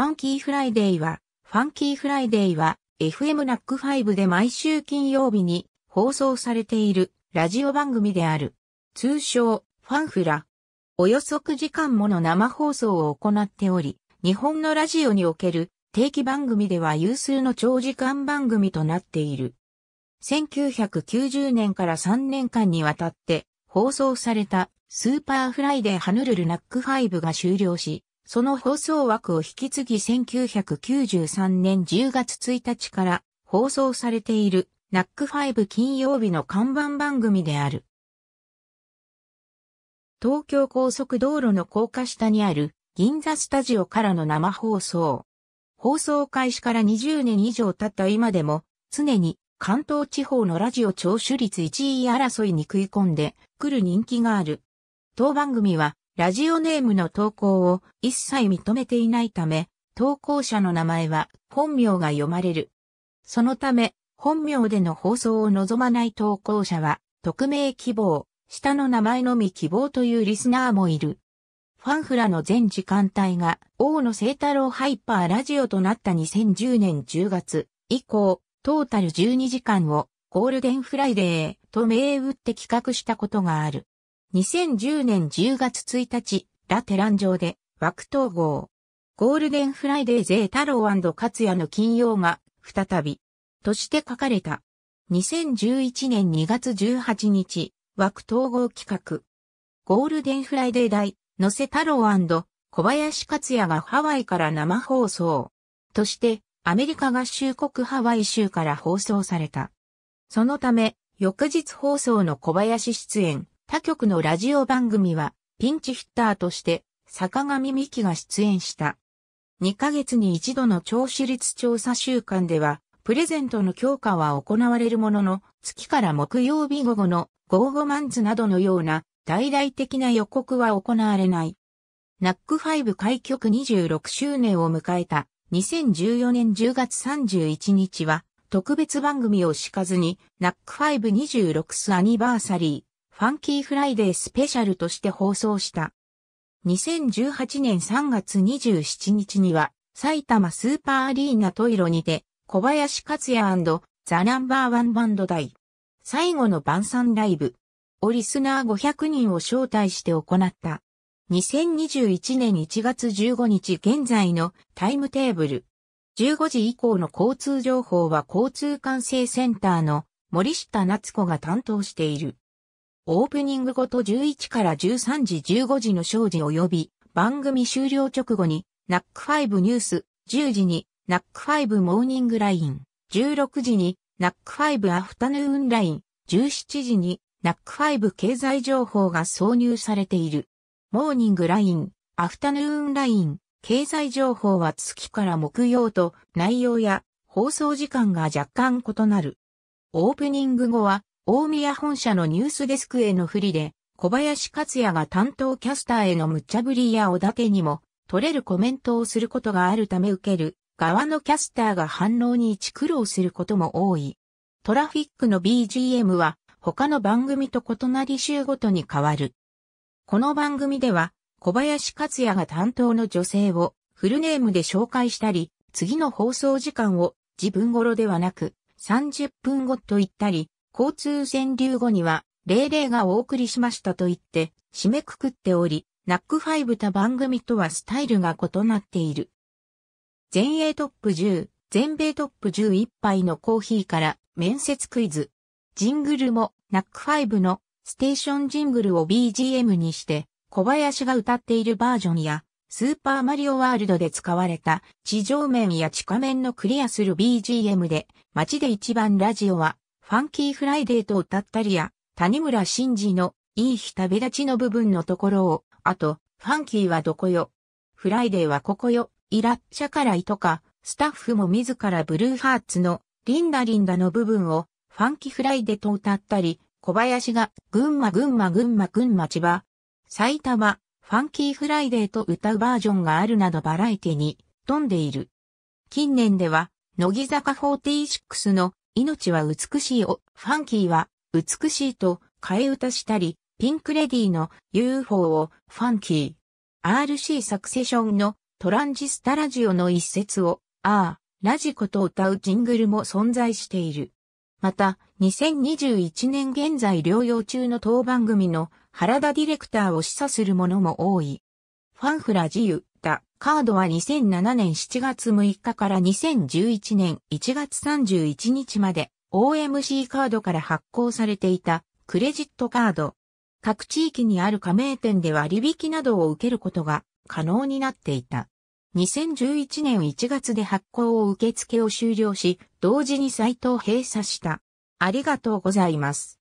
ファンキーフライデーは、ファンキーフライデーは FM ナック5で毎週金曜日に放送されているラジオ番組である。通称、ファンフラ。およそ9時間もの生放送を行っており、日本のラジオにおける定期番組では有数の長時間番組となっている。1990年から3年間にわたって放送されたスーパーフライデーハヌルルナック5が終了し、その放送枠を引き継ぎ1993年10月1日から放送されているナック5金曜日の看板番組である。東京高速道路の高架下にある銀座スタジオからの生放送。放送開始から20年以上経った今でも常に関東地方のラジオ聴取率1位争いに食い込んでくる人気がある。当番組はラジオネームの投稿を一切認めていないため、投稿者の名前は本名が読まれる。そのため、本名での放送を望まない投稿者は、匿名希望、下の名前のみ希望というリスナーもいる。ファンフラの全時間帯が、大野聖太郎ハイパーラジオとなった2010年10月以降、トータル12時間をゴールデンフライデーと銘打って企画したことがある。2010年10月1日、ラテラン上で枠統合。ゴールデンフライデー税太郎勝也の金曜が再びとして書かれた。2011年2月18日、枠統合企画。ゴールデンフライデー大、野瀬太郎小林克也がハワイから生放送。として、アメリカ合衆国ハワイ州から放送された。そのため、翌日放送の小林出演、他局のラジオ番組はピンチヒッターとして坂上美希が出演した。2ヶ月に一度の調子率調査週間では、プレゼントの強化は行われるものの、月から木曜日午後の午後マンズなどのような大々的な予告は行われない。ナック5開局26周年を迎えた2014年10月31日は特別番組を敷かずにナック526スアニバーサリーファンキーフライデースペシャルとして放送した。2018年3月27日には、埼玉スーパーアリーナトイロにて、小林克也ザ・ナンバーワンバンド大。最後の晩餐ライブ。オリスナー500人を招待して行った。2021年1月15日現在のタイムテーブル。15時以降の交通情報は交通管制センターの森下夏子が担当している。オープニングごと11から13時15時の正時及び、番組終了直後に、ナック5ニュース、10時に、ナック5モーニングライン、16時に、ナック5アフタヌーンライン、17時に、ナック5経済情報が挿入されている。モーニングライン、アフタヌーンライン、経済情報は月から木曜と内容や放送時間が若干異なる。オープニング後は大宮本社のニュースデスクへの不利で、小林克也が担当キャスターへの無茶ぶりやおだけにも、取れるコメントをすることがあるため受ける側のキャスターが反応に一苦労することも多い。トラフィックの BGM は他の番組と異なり週ごとに変わる。この番組では小林克也が担当の女性をフルネームで紹介したり、次の放送時間を自分頃ではなく30分後と言ったり、交通川流後には、00がお送りしましたと言って、締めくくっており、ナック5他番組とはスタイルが異なっている。全英トップ10、全米トップ11杯のコーヒーから面接クイズ。ジングルもナック5のステーションジングルを BGM にして小林が歌っているバージョンやスーパーマリオワールドで使われた地上面や地下面のクリアする BGM で街で一番ラジオはファンキーフライデーと歌ったりや、谷村新司のいい日旅立ちの部分のところを、あと、ファンキーはどこよ。フライデーはここよ。イラッしャカライとか、スタッフも自らブルーハーツのリンダリンダの部分をファンキーフライデーと歌ったり、小林が群馬群馬群馬群馬千葉、埼玉、ファンキーフライデーと歌うバージョンがあるなどバラエティに富んでいる。近年では、乃木坂46の命は美しいを、ファンキーは、美しいと、替え歌したり、ピンクレディの UFO を、ファンキー。RC サクセションのトランジスタラジオの一節を、ああ、ラジコと歌うジングルも存在している。また、2021年現在療養中の当番組の原田ディレクターを示唆するものも多い。ファンフラ自由、カードは2007年7月6日から2011年1月31日まで OMC カードから発行されていたクレジットカード。各地域にある加盟店で割引などを受けることが可能になっていた。2011年1月で発行を受付を終了し、同時にサイトを閉鎖した。ありがとうございます。